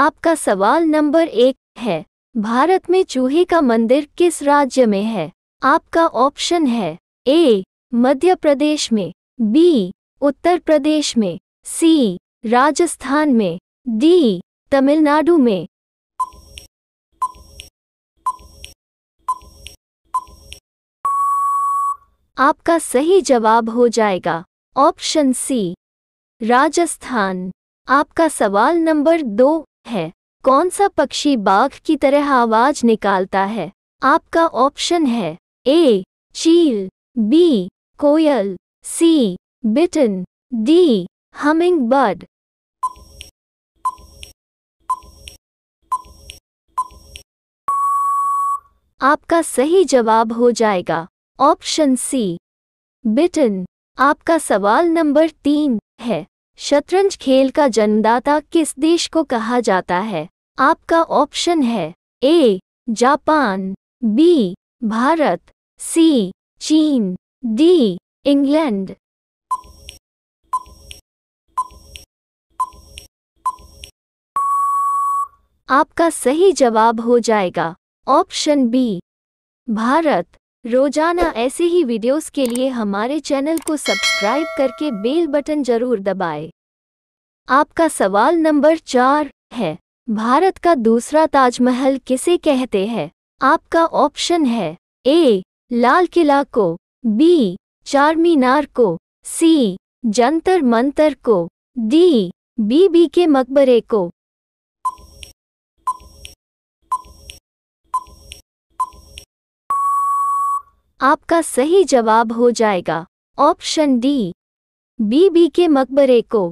आपका सवाल नंबर एक है भारत में चूहे का मंदिर किस राज्य में है आपका ऑप्शन है ए मध्य प्रदेश में बी उत्तर प्रदेश में सी राजस्थान में डी तमिलनाडु में आपका सही जवाब हो जाएगा ऑप्शन सी राजस्थान आपका सवाल नंबर दो है कौन सा पक्षी बाघ की तरह आवाज निकालता है आपका ऑप्शन है ए चील बी कोयल सी बिटन डी हमिंग बर्ड आपका सही जवाब हो जाएगा ऑप्शन सी बिटन आपका सवाल नंबर तीन है शतरंज खेल का जन्मदाता किस देश को कहा जाता है आपका ऑप्शन है A Japan B Bharat C चीन डी इंग्लैंड आपका सही जवाब हो जाएगा ऑप्शन बी भारत रोजाना ऐसे ही वीडियोस के लिए हमारे चैनल को सब्सक्राइब करके बेल बटन जरूर दबाएं। आपका सवाल नंबर चार है भारत का दूसरा ताजमहल किसे कहते हैं आपका ऑप्शन है ए लाल किला को बी चार मीनार को सी जंतर मंतर को डी बीबी के मकबरे को आपका सही जवाब हो जाएगा ऑप्शन डी बीबी के मकबरे को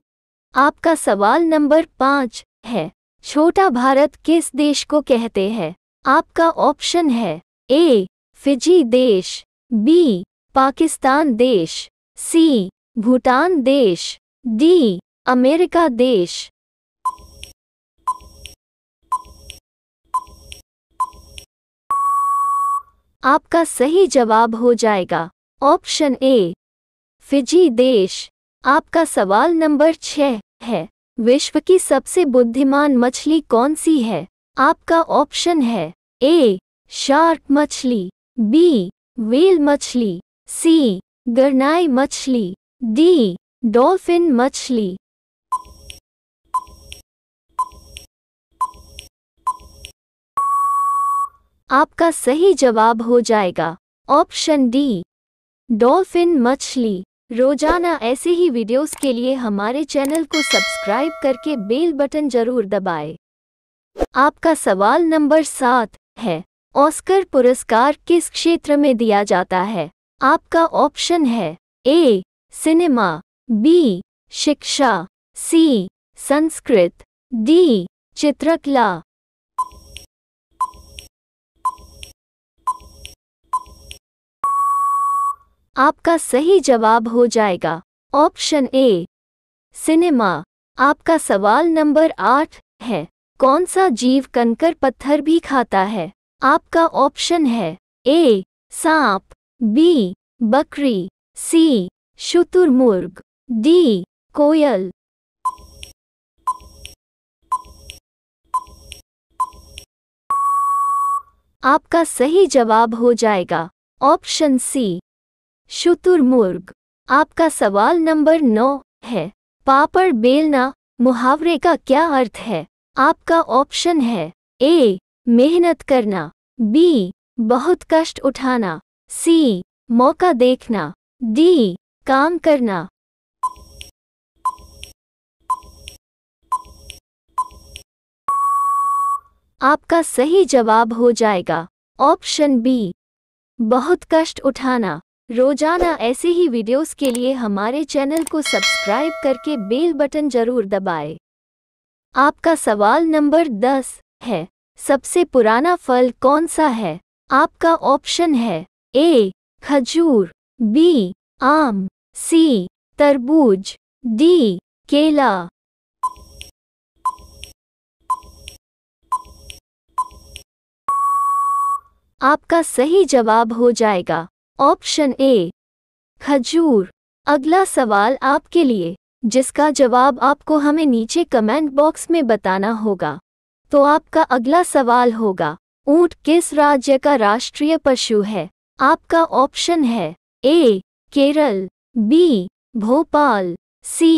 आपका सवाल नंबर पाँच है छोटा भारत किस देश को कहते हैं आपका ऑप्शन है ए फिजी देश बी पाकिस्तान देश सी भूटान देश डी अमेरिका देश आपका सही जवाब हो जाएगा ऑप्शन ए फिजी देश आपका सवाल नंबर छः है विश्व की सबसे बुद्धिमान मछली कौन सी है आपका ऑप्शन है ए शार्क मछली बी व्हील मछली सी गरनाई मछली डी डॉल्फिन मछली आपका सही जवाब हो जाएगा ऑप्शन डी डॉल्फिन मछली रोजाना ऐसे ही वीडियोस के लिए हमारे चैनल को सब्सक्राइब करके बेल बटन जरूर दबाएं। आपका सवाल नंबर सात है ऑस्कर पुरस्कार किस क्षेत्र में दिया जाता है आपका ऑप्शन है ए सिनेमा बी शिक्षा सी संस्कृत डी चित्रकला आपका सही जवाब हो जाएगा ऑप्शन ए सिनेमा आपका सवाल नंबर आठ है कौन सा जीव कंकर पत्थर भी खाता है आपका ऑप्शन है ए सांप बी बकरी सी शुतुरमुर्ग डी कोयल आपका सही जवाब हो जाएगा ऑप्शन सी शुतुरमुर्ग आपका सवाल नंबर नौ है पापड़ बेलना मुहावरे का क्या अर्थ है आपका ऑप्शन है ए मेहनत करना बी बहुत कष्ट उठाना सी मौका देखना डी काम करना आपका सही जवाब हो जाएगा ऑप्शन बी बहुत कष्ट उठाना रोजाना ऐसे ही वीडियोस के लिए हमारे चैनल को सब्सक्राइब करके बेल बटन जरूर दबाएं। आपका सवाल नंबर 10 है सबसे पुराना फल कौन सा है आपका ऑप्शन है ए खजूर बी आम सी तरबूज डी केला आपका सही जवाब हो जाएगा ऑप्शन ए खजूर अगला सवाल आपके लिए जिसका जवाब आपको हमें नीचे कमेंट बॉक्स में बताना होगा तो आपका अगला सवाल होगा ऊंट किस राज्य का राष्ट्रीय पशु है आपका ऑप्शन है A Kerala B Bhopal C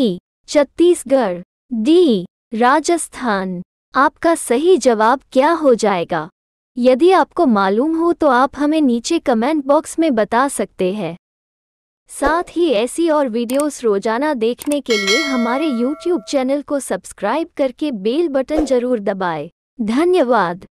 Chhattisgarh D Rajasthan आपका सही जवाब क्या हो जाएगा यदि आपको मालूम हो तो आप हमें नीचे कमेंट बॉक्स में बता सकते हैं साथ ही ऐसी और वीडियोस रोजाना देखने के लिए हमारे YouTube चैनल को सब्सक्राइब करके बेल बटन जरूर दबाएं। धन्यवाद